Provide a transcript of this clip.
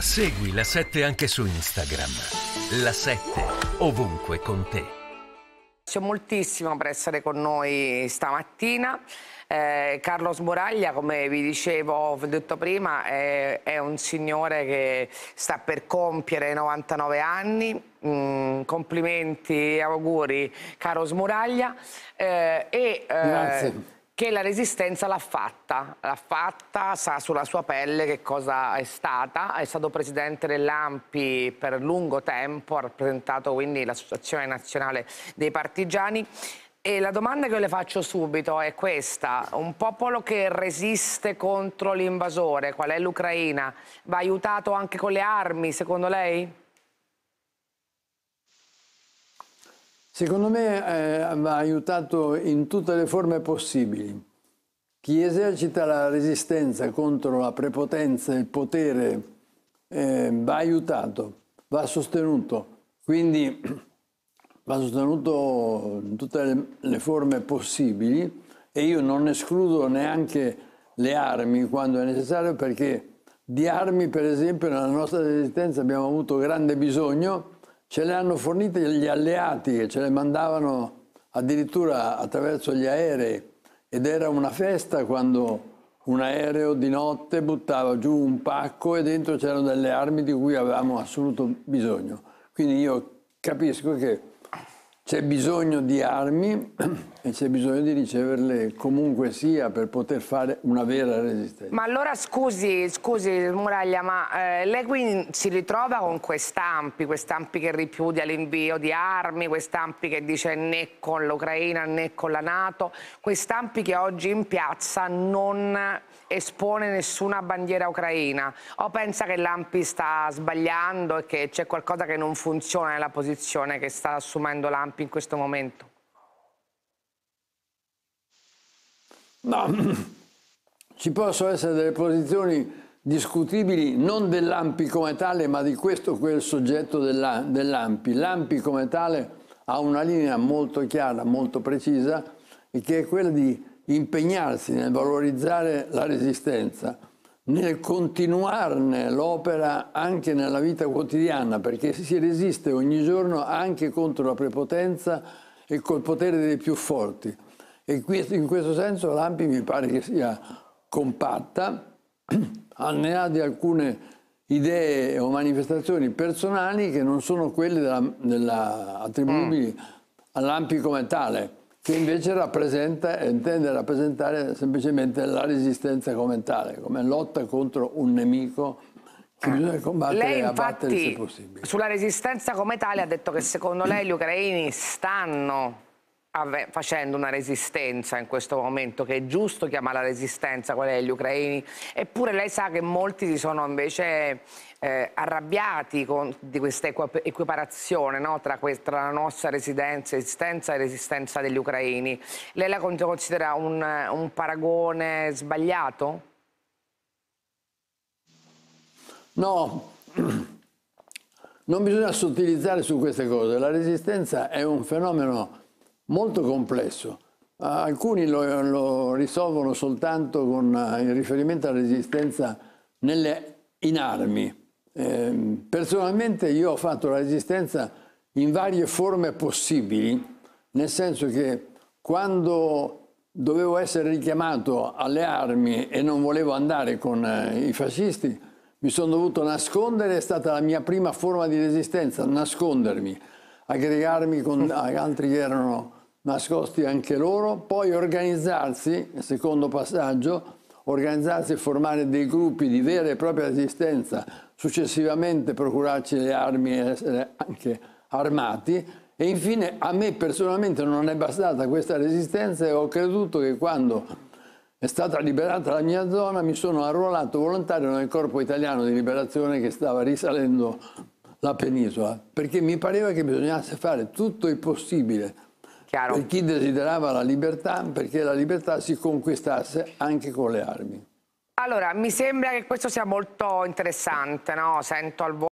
Segui la 7 anche su Instagram. La 7 ovunque con te. Grazie moltissimo per essere con noi stamattina. Eh, Carlos Moraglia, come vi dicevo, ho detto prima, è, è, un signore che sta per compiere 99 anni. Mm, complimenti e auguri, caro Smuraglia. Eh, e, eh, Grazie che la resistenza l'ha fatta, l'ha fatta, sa sulla sua pelle che cosa è stata, è stato presidente dell'AMPI per lungo tempo, ha rappresentato quindi l'Associazione Nazionale dei Partigiani. E la domanda che le faccio subito è questa, un popolo che resiste contro l'invasore, qual è l'Ucraina, va aiutato anche con le armi secondo lei? Secondo me eh, va aiutato in tutte le forme possibili. Chi esercita la resistenza contro la prepotenza, e il potere, eh, va aiutato, va sostenuto. Quindi va sostenuto in tutte le, le forme possibili e io non escludo neanche le armi quando è necessario perché di armi per esempio nella nostra resistenza abbiamo avuto grande bisogno ce le hanno fornite gli alleati che ce le mandavano addirittura attraverso gli aerei ed era una festa quando un aereo di notte buttava giù un pacco e dentro c'erano delle armi di cui avevamo assoluto bisogno. Quindi io capisco che c'è bisogno di armi e c'è bisogno di riceverle comunque sia per poter fare una vera resistenza. Ma allora scusi, scusi Muraglia, ma eh, lei qui si ritrova con quest'ampi, quest'ampi che ripudia l'invio di armi, quest'ampi che dice né con l'Ucraina né con la Nato, quest'ampi che oggi in piazza non espone nessuna bandiera ucraina o pensa che l'Ampi sta sbagliando e che c'è qualcosa che non funziona nella posizione che sta assumendo l'Ampi in questo momento? No, ci possono essere delle posizioni discutibili non dell'AMPI come tale, ma di questo quel soggetto dell'AMPI. L'AMPI come tale ha una linea molto chiara, molto precisa, che è quella di impegnarsi nel valorizzare la resistenza nel continuarne l'opera anche nella vita quotidiana, perché si resiste ogni giorno anche contro la prepotenza e col potere dei più forti. E in questo senso l'AMPI mi pare che sia compatta, al ne ha di alcune idee o manifestazioni personali che non sono quelle della, della attribuibili mm. all'AMPI come tale che invece rappresenta e intende rappresentare semplicemente la resistenza come tale, come lotta contro un nemico che bisogna combattere lei, e abbattere infatti, se possibile. Sulla resistenza come tale ha detto che secondo lei gli ucraini stanno facendo una resistenza in questo momento, che è giusto chiamarla resistenza, quella degli ucraini, eppure lei sa che molti si sono invece eh, arrabbiati con, di questa equiparazione no? tra, tra, la nostra residenza, esistenza e resistenza degli ucraini. Lei la considera un, un paragone sbagliato? No, non bisogna sottilizzare su queste cose. La resistenza è un fenomeno molto complesso. Alcuni lo, lo risolvono soltanto con eh, il riferimento alla resistenza nelle, in armi. Eh, personalmente io ho fatto la resistenza in varie forme possibili, nel senso che quando dovevo essere richiamato alle armi e non volevo andare con eh, i fascisti, mi sono dovuto nascondere, è stata la mia prima forma di resistenza, nascondermi, aggregarmi con altri che erano nascosti anche loro, poi organizzarsi, secondo passaggio, organizzarsi e formare dei gruppi di vera e propria resistenza, successivamente procurarci le armi e essere anche armati e infine a me personalmente non è bastata questa resistenza e ho creduto che quando è stata liberata la mia zona mi sono arruolato volontario nel corpo italiano di liberazione che stava risalendo la penisola, perché mi pareva che bisognasse fare tutto il possibile Chiaro. Per chi desiderava la libertà, perché la libertà si conquistasse anche con le armi. Allora, mi sembra che questo sia molto interessante, no? Sento al volo.